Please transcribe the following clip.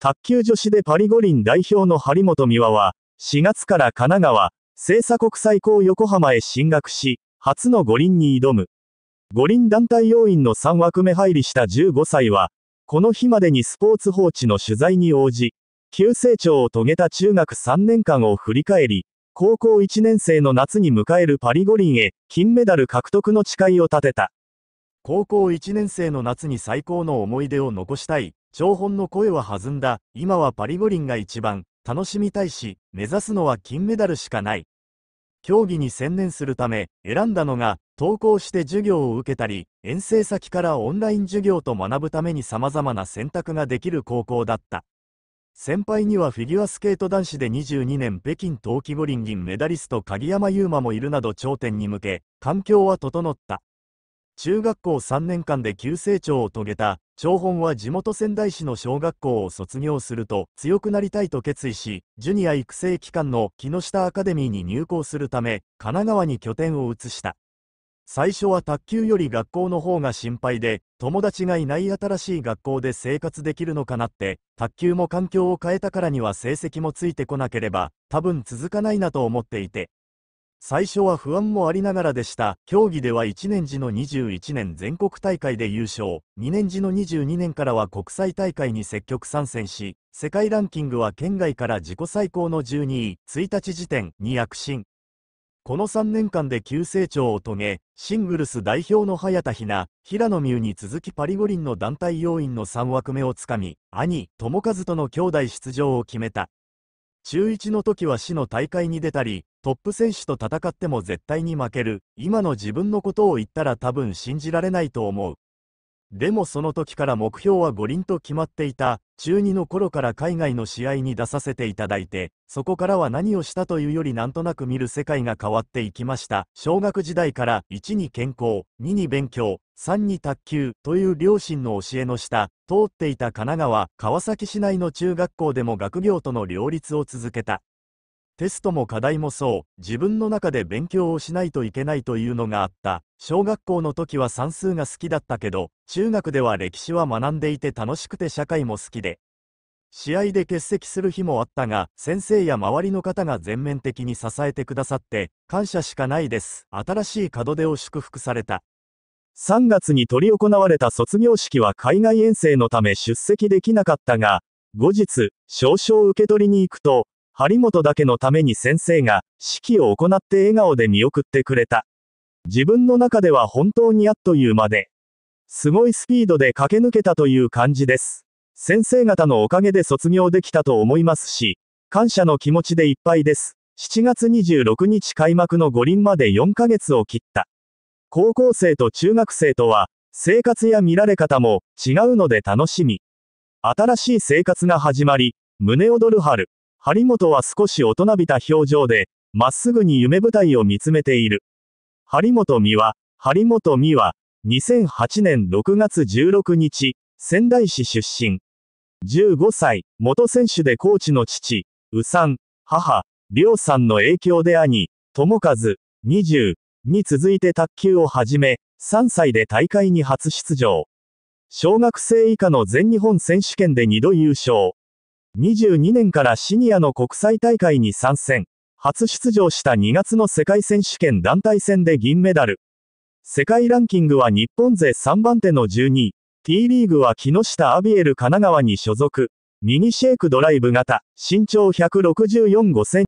卓球女子でパリ五輪代表の張本美和は、4月から神奈川、政策国際校横浜へ進学し、初の五輪に挑む。五輪団体要員の3枠目入りした15歳は、この日までにスポーツ報知の取材に応じ、急成長を遂げた中学3年間を振り返り、高校1年生の夏に迎えるパリ五輪へ、金メダル獲得の誓いを立てた。高校1年生の夏に最高の思い出を残したい。長本の声は弾んだ、今はパリ五輪が一番、楽しみたいし、目指すのは金メダルしかない。競技に専念するため、選んだのが、登校して授業を受けたり、遠征先からオンライン授業と学ぶために様々な選択ができる高校だった。先輩にはフィギュアスケート男子で22年北京冬季五輪銀メダリスト鍵山優真もいるなど頂点に向け、環境は整った。中学校3年間で急成長を遂げた、張本は地元仙台市の小学校を卒業すると、強くなりたいと決意し、ジュニア育成機関の木下アカデミーに入校するため、神奈川に拠点を移した。最初は卓球より学校の方が心配で、友達がいない新しい学校で生活できるのかなって、卓球も環境を変えたからには成績もついてこなければ、多分続かないなと思っていて、最初は不安もありながらでした。競技では1年時の21年全国大会で優勝、2年時の22年からは国際大会に積極参戦し、世界ランキングは県外から自己最高の12位、1日時点に躍進。この3年間で急成長を遂げ、シングルス代表の早田ひな、平野美宇に続きパリ五輪の団体要員の3枠目をつかみ、兄、友和との兄弟出場を決めた。中1の時は市の大会に出たり、トップ選手と戦っても絶対に負ける、今の自分のことを言ったら多分信じられないと思う。でもその時から目標は五輪と決まっていた、中2の頃から海外の試合に出させていただいて、そこからは何をしたというよりなんとなく見る世界が変わっていきました。小学時代から1に健康、2に勉強、三に卓球という両親の教えの下、通っていた神奈川、川崎市内の中学校でも学業との両立を続けた。テストも課題もそう、自分の中で勉強をしないといけないというのがあった。小学校の時は算数が好きだったけど、中学では歴史は学んでいて楽しくて社会も好きで。試合で欠席する日もあったが、先生や周りの方が全面的に支えてくださって、感謝しかないです。新しい門出を祝福された。3月に取り行われた卒業式は海外遠征のため出席できなかったが、後日、証書を受け取りに行くと、張本だけのために先生が、式を行って笑顔で見送ってくれた。自分の中では本当にあっという間で、すごいスピードで駆け抜けたという感じです。先生方のおかげで卒業できたと思いますし、感謝の気持ちでいっぱいです。7月26日開幕の五輪まで4ヶ月を切った。高校生と中学生とは、生活や見られ方も違うので楽しみ。新しい生活が始まり、胸躍る春。張本は少し大人びた表情で、まっすぐに夢舞台を見つめている。張本美は、張本美は、2008年6月16日、仙台市出身。15歳、元選手でコーチの父、宇さん、母、りょうさんの影響で兄、友和、20、に続いて卓球を始め、3歳で大会に初出場。小学生以下の全日本選手権で2度優勝。22年からシニアの国際大会に参戦。初出場した2月の世界選手権団体戦で銀メダル。世界ランキングは日本勢3番手の12位。T リーグは木下アビエル神奈川に所属。ミニシェイクドライブ型、身長164 5セン